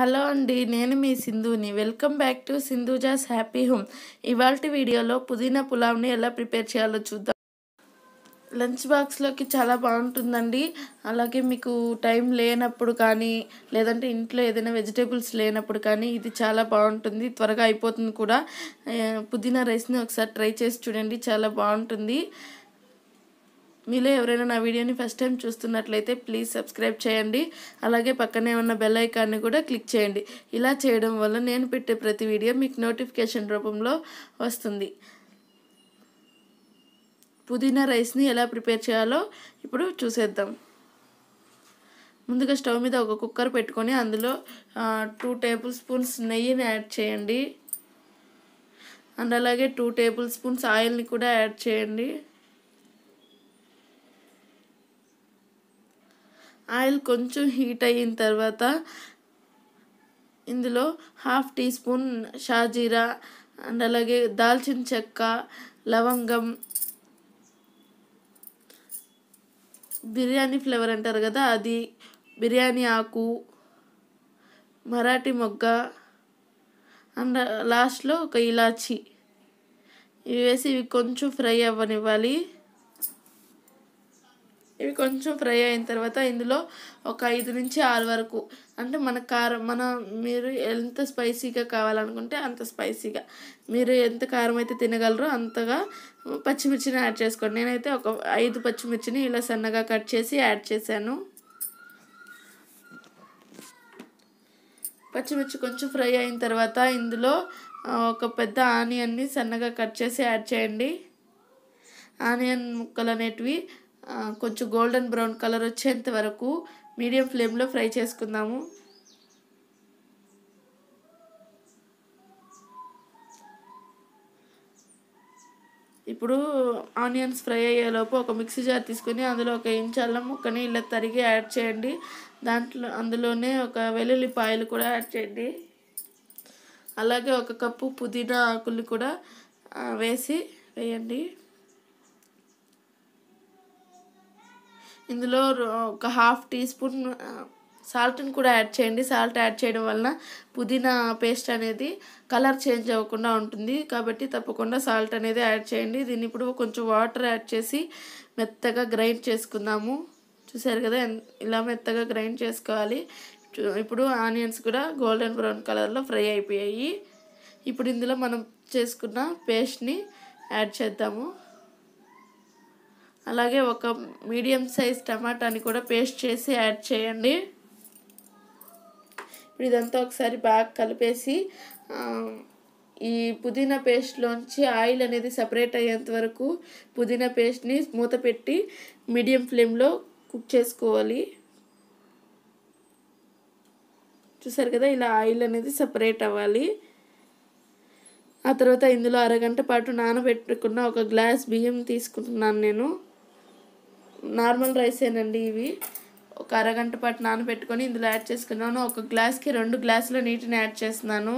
hello అండి నేను మీ సింధుని welcome back to Sindhuja's happy home ఇవాళ వీడియోలో పుదీనా పులావ్ని ఎలా ప్రిపేర్ చేయాలో చూద్దాం లంచ్ బాక్స్లోకి చాలా బాగుంటుందండి అలాగే మీకు టైం లేనప్పుడు కానీ లేదంటే ఇంట్లో ఏదైనా వెజిటేబుల్స్ లేనప్పుడు కానీ ఇది చాలా బాగుంటుంది త్వరగా అయిపోతుంది కూడా పుదీనా రైస్ని ఒకసారి ట్రై చేసి చూడండి చాలా బాగుంటుంది మీలో ఎవరైనా నా వీడియోని ఫస్ట్ టైం చూస్తున్నట్లయితే ప్లీజ్ సబ్స్క్రైబ్ చేయండి అలాగే పక్కనే ఉన్న బెల్ ఐకాన్ని కూడా క్లిక్ చేయండి ఇలా చేయడం వల్ల నేను పెట్టే ప్రతి వీడియో మీకు నోటిఫికేషన్ రూపంలో వస్తుంది పుదీనా రైస్ని ఎలా ప్రిపేర్ చేయాలో ఇప్పుడు చూసేద్దాం ముందుగా స్టవ్ మీద ఒక కుక్కర్ పెట్టుకొని అందులో టూ టేబుల్ స్పూన్స్ నెయ్యిని యాడ్ చేయండి అండ్ అలాగే టూ టేబుల్ స్పూన్స్ ఆయిల్ని కూడా యాడ్ చేయండి ఆయిల్ కొంచెం హీట్ అయిన తర్వాత ఇందులో హాఫ్ టీ స్పూన్ షాజీరా అండ్ అలాగే దాల్చిన చెక్క లవంగం బిర్యానీ ఫ్లేవర్ అంటారు కదా అది బిర్యానీ ఆకు మరాఠీ మొగ్గ అండ్ లాస్ట్లో ఒక ఇలాచి ఇవి వేసి ఇవి కొంచెం ఫ్రై అవ్వనివ్వాలి ఇవి కొంచెం ఫ్రై అయిన తర్వాత ఇందులో ఒక ఐదు నుంచి ఆరు వరకు అంటే మన కారం మన మీరు ఎంత స్పైసీగా కావాలనుకుంటే అంత స్పైసీగా మీరు ఎంత కారం అయితే తినగలరో అంతగా పచ్చిమిర్చిని యాడ్ చేసుకోండి నేనైతే ఒక ఐదు పచ్చిమిర్చిని ఇలా సన్నగా కట్ చేసి యాడ్ చేశాను పచ్చిమిర్చి కొంచెం ఫ్రై అయిన తర్వాత ఇందులో ఒక పెద్ద ఆనియన్ని సన్నగా కట్ చేసి యాడ్ చేయండి ఆనియన్ ముక్కలు అనేటివి కొంచెం గోల్డెన్ బ్రౌన్ కలర్ వచ్చేంత వరకు మీడియం ఫ్లేమ్లో ఫ్రై చేసుకుందాము ఇప్పుడు ఆనియన్స్ ఫ్రై అయ్యేలోపు ఒక మిక్సీ జార్ తీసుకుని అందులో ఒక ఇంచ్ అల్లం ముక్కని ఇలా తరిగి యాడ్ చేయండి దాంట్లో అందులోనే ఒక వెల్లుల్లిపాయలు కూడా యాడ్ చేయండి అలాగే ఒక కప్పు పుదీనా ఆకులు కూడా వేసి వేయండి ఇందులో ఒక హాఫ్ టీ స్పూన్ సాల్ట్ని కూడా యాడ్ చేయండి సాల్ట్ యాడ్ చేయడం వలన పుదీనా పేస్ట్ అనేది కలర్ చేంజ్ అవ్వకుండా ఉంటుంది కాబట్టి తప్పకుండా సాల్ట్ అనేది యాడ్ చేయండి దీన్ని ఇప్పుడు కొంచెం వాటర్ యాడ్ చేసి మెత్తగా గ్రైండ్ చేసుకుందాము చూసారు కదా ఇలా మెత్తగా గ్రైండ్ చేసుకోవాలి ఇప్పుడు ఆనియన్స్ కూడా గోల్డెన్ బ్రౌన్ కలర్లో ఫ్రై అయిపోయాయి ఇప్పుడు ఇందులో మనం చేసుకున్న పేస్ట్ని యాడ్ చేద్దాము అలాగే ఒక మీడియం సైజ్ టమాటాని కూడా పేస్ట్ చేసి యాడ్ చేయండి ఇప్పుడు ఇదంతా ఒకసారి బాగా కలిపేసి ఈ పుదీనా పేస్ట్లోంచి ఆయిల్ అనేది సపరేట్ అయ్యేంత వరకు పుదీనా పేస్ట్ని మూత పెట్టి మీడియం ఫ్లేమ్లో కుక్ చేసుకోవాలి చూసారు కదా ఇలా ఆయిల్ అనేది సపరేట్ అవ్వాలి ఆ తర్వాత ఇందులో అరగంట పాటు నానబెట్టుకున్న ఒక గ్లాస్ బియ్యం తీసుకుంటున్నాను నేను నార్మల్ రైసేనండి ఇవి ఒక అరగంట పాటు నానబెట్టుకొని ఇందులో యాడ్ చేసుకున్నాను ఒక గ్లాస్కి రెండు గ్లాసుల నీటిని యాడ్ చేస్తున్నాను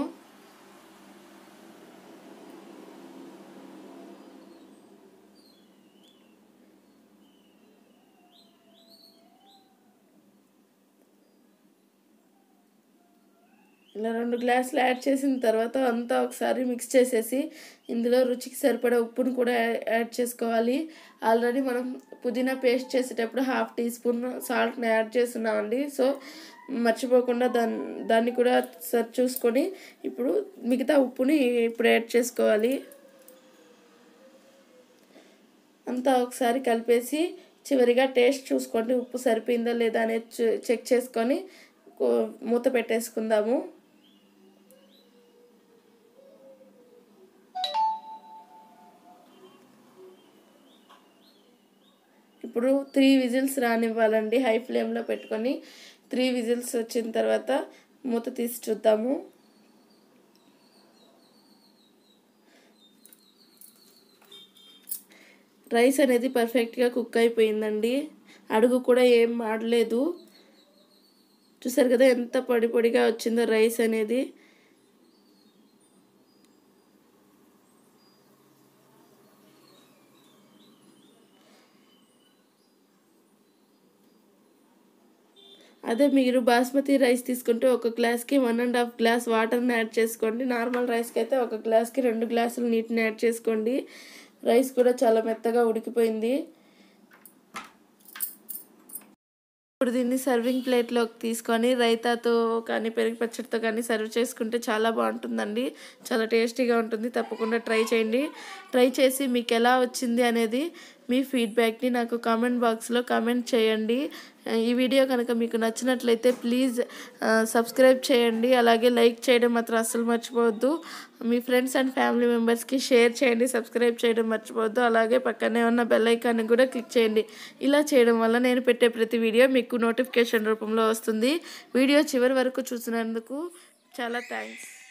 ఇలా రెండు గ్లాసులు యాడ్ చేసిన తర్వాత అంతా ఒకసారి మిక్స్ చేసేసి ఇందులో రుచికి సరిపడే ఉప్పును కూడా యాడ్ చేసుకోవాలి ఆల్రెడీ మనం పుదీనా పేస్ట్ చేసేటప్పుడు హాఫ్ టీ స్పూన్ సాల్ట్ని యాడ్ చేస్తున్నామండి సో మర్చిపోకుండా దాన్ని దాన్ని కూడా సరి చూసుకొని ఇప్పుడు మిగతా ఉప్పుని ఇప్పుడు యాడ్ చేసుకోవాలి అంతా ఒకసారి కలిపేసి చివరిగా టేస్ట్ చూసుకోండి ఉప్పు సరిపోయిందో లేదా అనేది చెక్ చేసుకొని మూత పెట్టేసుకుందాము ఇప్పుడు త్రీ విజిల్స్ రానివ్వాలండి హై ఫ్లేమ్లో పెట్టుకొని త్రీ విజిల్స్ వచ్చిన తర్వాత మూత తీసి చూద్దాము రైస్ అనేది పర్ఫెక్ట్గా కుక్ అయిపోయిందండి అడుగు కూడా ఏం మాడలేదు చూసారు కదా ఎంత పొడి పొడిగా వచ్చిందో రైస్ అనేది అదే మీరు బాస్మతి రైస్ తీసుకుంటే ఒక గ్లాస్కి వన్ అండ్ హాఫ్ గ్లాస్ వాటర్ని యాడ్ చేసుకోండి నార్మల్ రైస్కి అయితే ఒక గ్లాస్కి రెండు గ్లాసులు నీటిని యాడ్ చేసుకోండి రైస్ కూడా చాలా మెత్తగా ఉడికిపోయింది ఇప్పుడు దీన్ని సర్వింగ్ ప్లేట్లోకి తీసుకొని రైతాతో కానీ పెరుగు పచ్చడితో కానీ సర్వ్ చేసుకుంటే చాలా బాగుంటుందండి చాలా టేస్టీగా ఉంటుంది తప్పకుండా ట్రై చేయండి ట్రై చేసి మీకు ఎలా వచ్చింది అనేది మీ ఫీడ్బ్యాక్ని నాకు కామెంట్ బాక్స్లో కామెంట్ చేయండి ఈ వీడియో కనుక మీకు నచ్చినట్లయితే ప్లీజ్ సబ్స్క్రైబ్ చేయండి అలాగే లైక్ చేయడం మాత్రం అస్సలు మర్చిపోవద్దు మీ ఫ్రెండ్స్ అండ్ ఫ్యామిలీ మెంబర్స్కి షేర్ చేయండి సబ్స్క్రైబ్ చేయడం మర్చిపోవద్దు అలాగే పక్కనే ఉన్న బెల్ ఐకాన్ని కూడా క్లిక్ చేయండి ఇలా చేయడం వల్ల నేను పెట్టే ప్రతి వీడియో మీకు నోటిఫికేషన్ రూపంలో వస్తుంది వీడియో చివరి వరకు చూసినందుకు చాలా థ్యాంక్స్